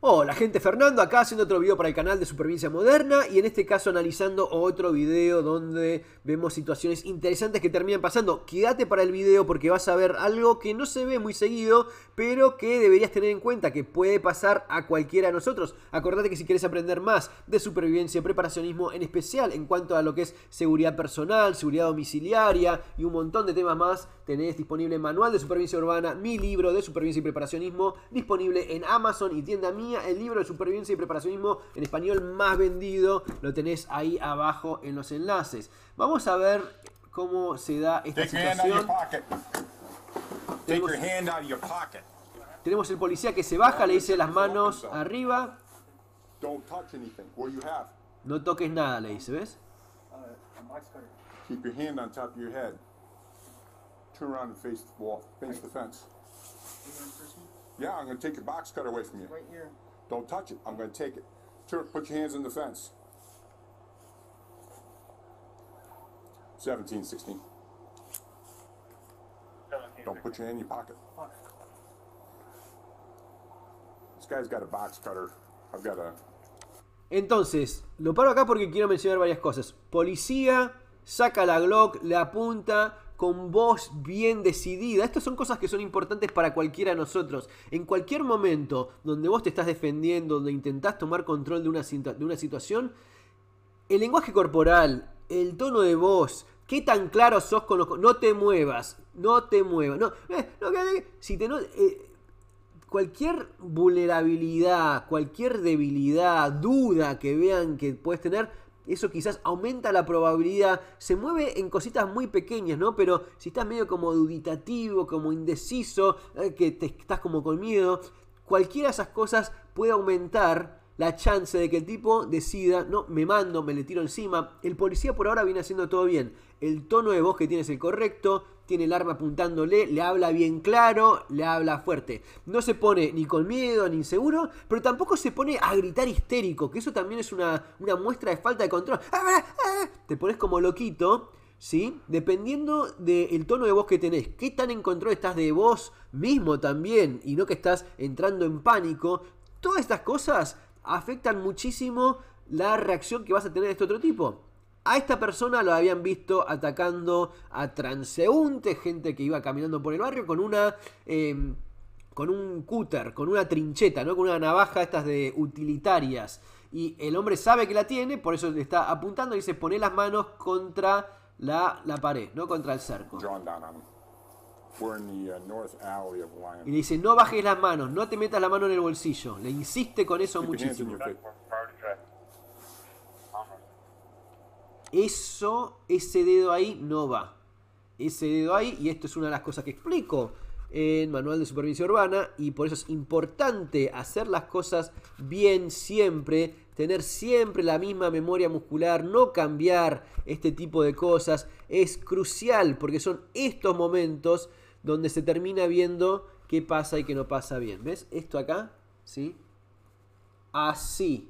Hola oh, gente, Fernando acá haciendo otro video para el canal de Supervivencia Moderna y en este caso analizando otro video donde vemos situaciones interesantes que terminan pasando. Quédate para el video porque vas a ver algo que no se ve muy seguido, pero que deberías tener en cuenta, que puede pasar a cualquiera de nosotros. Acordate que si quieres aprender más de supervivencia, y preparacionismo en especial en cuanto a lo que es seguridad personal, seguridad domiciliaria y un montón de temas más, tenés disponible manual de supervivencia urbana, mi libro de supervivencia y preparacionismo, disponible en Amazon y tienda mía, el libro de supervivencia y preparacionismo en español más vendido, lo tenés ahí abajo en los enlaces. Vamos a ver cómo se da esta situación. tenemos el policía que se baja, le dice las manos arriba. No toques nada, le dice, ¿ves? turn around and face the wall, face the fence. Yeah, I'm gonna take your box cutter away from you. Right here. Don't touch it. I'm gonna take it. Turn, put your hands in the fence. 17, 16. Don't put your hand in your pocket. This guy's got a box cutter. I've got a Entonces, lo paro acá porque quiero mencionar varias cosas. Policía saca la Glock, la apunta, con voz bien decidida. Estas son cosas que son importantes para cualquiera de nosotros. En cualquier momento donde vos te estás defendiendo, donde intentás tomar control de una, de una situación, el lenguaje corporal, el tono de voz, qué tan claro sos con los... No te muevas, no te muevas. No, eh, no si te no, eh, cualquier vulnerabilidad, cualquier debilidad, duda que vean que puedes tener, eso quizás aumenta la probabilidad. Se mueve en cositas muy pequeñas, ¿no? Pero si estás medio como duditativo, como indeciso, eh, que te estás como con miedo, cualquiera de esas cosas puede aumentar la chance de que el tipo decida, no, me mando, me le tiro encima. El policía por ahora viene haciendo todo bien. El tono de voz que tienes es el correcto, tiene el arma apuntándole, le habla bien claro, le habla fuerte. No se pone ni con miedo ni inseguro, pero tampoco se pone a gritar histérico, que eso también es una, muestra de falta de control. Ah, ah. Te pones como loquito. ¿Sí? Dependiendo del tono de voz que tenés, qué tan en control estás de vos mismo también y no que estás entrando en pánico, todas estas cosas afectan muchísimo la reacción que vas a tener de este otro tipo. A esta persona lo habían visto atacando a transeúntes, gente que iba caminando por el barrio con una... Em, con un cúter, con una trincheta, ¿no? Con una navaja estas de utilitarias. Y el hombre sabe que la tiene, por eso le está apuntando y dice, pone las manos contra la, la pared, ¿no? Contra el cerco. Uh, y le dice, no bajes las manos, no te metas la mano en el bolsillo. Le insiste con eso muchísimo. Eso, ese dedo ahí no va. Ese dedo ahí, y esto es una de las cosas que explico en Manual de Supervisión Urbana, y por eso es importante hacer las cosas bien siempre, tener siempre la misma memoria muscular, no cambiar este tipo de cosas, es crucial, porque son estos momentos donde se termina viendo qué pasa y qué no pasa bien. ¿Ves? Esto acá, ¿sí? Así.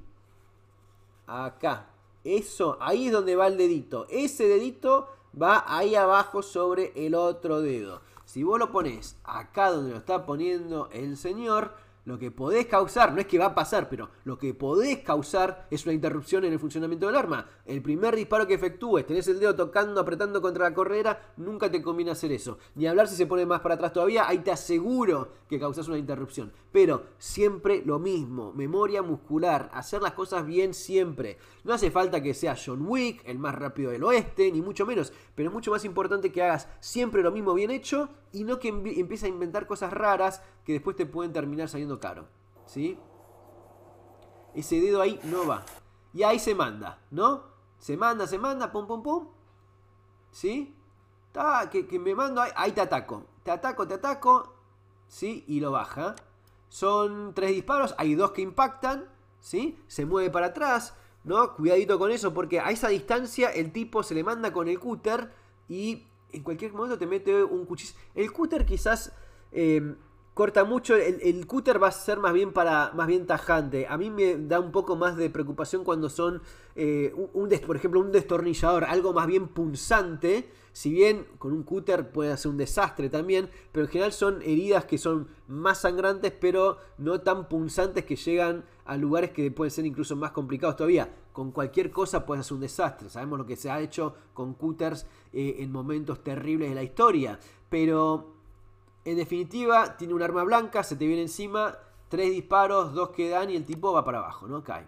Acá. Eso, ahí es donde va el dedito. Ese dedito va ahí abajo sobre el otro dedo. Si vos lo pones acá donde lo está poniendo el señor, lo que podés causar, no es que va a pasar, pero lo que podés causar es una interrupción en el funcionamiento del arma. El primer disparo que efectúes, tenés el dedo tocando, apretando contra la correa nunca te conviene hacer eso. Ni hablar si se pone más para atrás todavía, ahí te aseguro que causás una interrupción. Pero siempre lo mismo, memoria muscular, hacer las cosas bien siempre. No hace falta que sea John Wick, el más rápido del oeste, ni mucho menos, pero es mucho más importante que hagas siempre lo mismo bien hecho y no que empieces a inventar cosas raras que después te pueden terminar saliendo caro. ¿Sí? Ese dedo ahí no va. Y ahí se manda, ¿no? Se manda, se manda, pum, pum, pum. ¿Sí? está que, me mando ahí, te ataco. Te ataco, te ataco. ¿Sí? Y lo baja. Son tres disparos, hay dos que impactan. ¿Sí? Se mueve para atrás. ¿No? Cuidadito con eso, porque a esa distancia el tipo se le manda con el cúter y en cualquier momento te mete un cuchillo. El cúter quizás eh, corta mucho. El, cúter va a ser más bien para más bien tajante. A mí me da un poco más de preocupación cuando son, eh, un, por ejemplo, un destornillador, algo más bien punzante. Si bien con un cúter puede hacer un desastre también, pero en general son heridas que son más sangrantes, pero no tan punzantes que llegan a lugares que pueden ser incluso más complicados todavía. Con cualquier cosa puedes hacer un desastre. Sabemos lo que se ha hecho con cúters eh, en momentos terribles de la historia, pero en definitiva, tiene un arma blanca, se te viene encima, tres disparos, dos quedan y el tipo va para abajo, ¿no? Cae.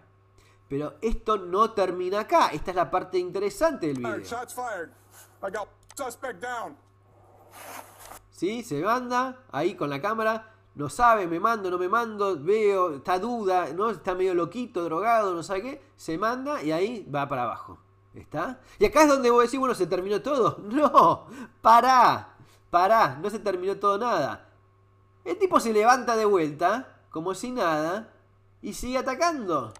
Pero esto no termina acá. Esta es la parte interesante del video. Sí, se manda ahí con la cámara. No sabe, me mando, no me mando, veo, está duda, ¿no? Está medio loquito, drogado, no sabe qué. Se manda y ahí va para abajo. ¿Está? Y acá es donde vos decís, bueno, se terminó todo. No, para Pará, no se terminó todo nada. El tipo se levanta de vuelta, como si nada, y sigue atacando.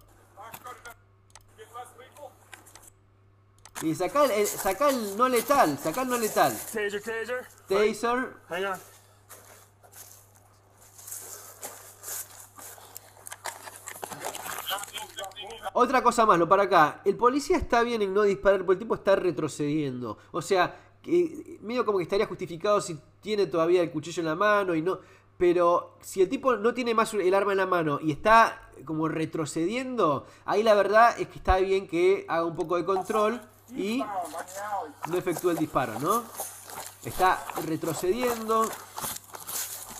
Y saca eh, el, no letal, saca el no letal. Taser, taser. Taser. Otra cosa más, lo para acá. El policía está bien en no disparar, porque el tipo está retrocediendo. O sea, que medio como que estaría justificado si tiene todavía el cuchillo en la mano y no. Pero si el tipo no tiene más el arma en la mano y está como retrocediendo, ahí la verdad es que está bien que haga un poco de control y no efectúe el disparo, ¿no? Está retrocediendo.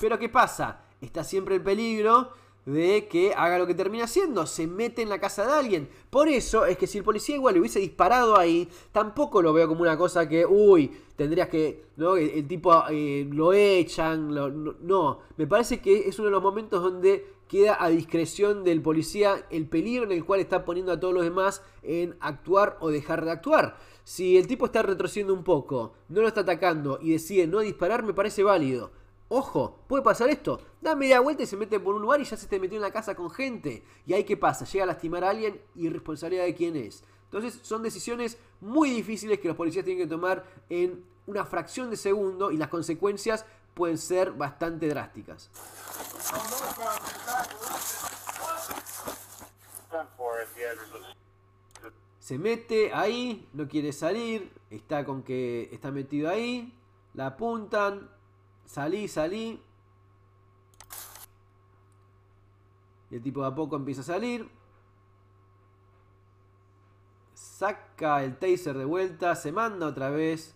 Pero ¿qué pasa? Está siempre en peligro de que haga lo que termina haciendo, se mete en la casa de alguien. Por eso es que si el policía igual le hubiese disparado ahí, tampoco lo veo como una cosa que, uy, tendrías que, ¿no? El, tipo eh, lo echan, no, no, me parece que es uno de los momentos donde queda a discreción del policía el peligro en el cual está poniendo a todos los demás en actuar o dejar de actuar. Si el tipo está retrocediendo un poco, no lo está atacando y decide no disparar, me parece válido. Ojo, puede pasar esto. Da media vuelta y se mete por un lugar y ya se te metió en la casa con gente. Y ahí qué pasa, llega a lastimar a alguien y responsabilidad de quién es. Entonces son decisiones muy difíciles que los policías tienen que tomar en una fracción de segundo y las consecuencias pueden ser bastante drásticas. Se mete ahí, no quiere salir, está con que está metido ahí, la apuntan, Salí, salí. Y el tipo de a poco empieza a salir. Saca el taser de vuelta, se manda otra vez.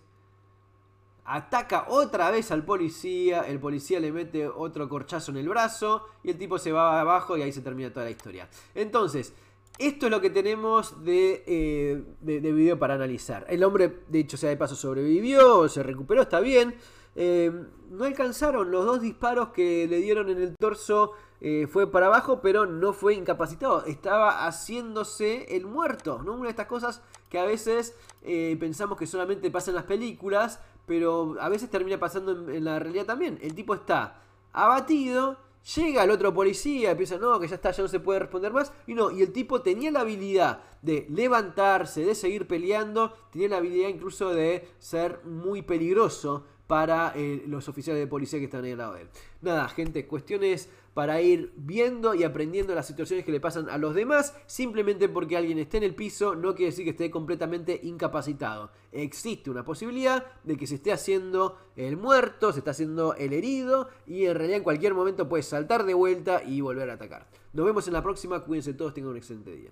Ataca otra vez al policía. El policía le mete otro corchazo en el brazo. Y el tipo se va abajo y ahí se termina toda la historia. Entonces, esto es lo que tenemos de, eh, de, video para analizar. El hombre, de hecho, sea de paso, sobrevivió, se recuperó, está bien. Eh, no alcanzaron los dos disparos que le dieron en el torso. Eh, fue para abajo, pero no fue incapacitado. Estaba haciéndose el muerto. ¿no? Una de estas cosas que a veces eh, pensamos que solamente pasa en las películas, pero a veces termina pasando en, en la realidad también. El tipo está abatido, Llega el otro policía, piensa, no, que ya está, ya no se puede responder más. Y no, y el tipo tenía la habilidad de levantarse, de seguir peleando, tenía la habilidad incluso de ser muy peligroso para eh, los oficiales de policía que están ahí al lado de él. Nada, gente, cuestiones para ir viendo y aprendiendo las situaciones que le pasan a los demás. Simplemente porque alguien esté en el piso no quiere decir que esté completamente incapacitado. Existe una posibilidad de que se esté haciendo el muerto, se está haciendo el herido y en realidad en cualquier momento puede saltar de vuelta y volver a atacar. Nos vemos en la próxima, cuídense todos, tengan un excelente día.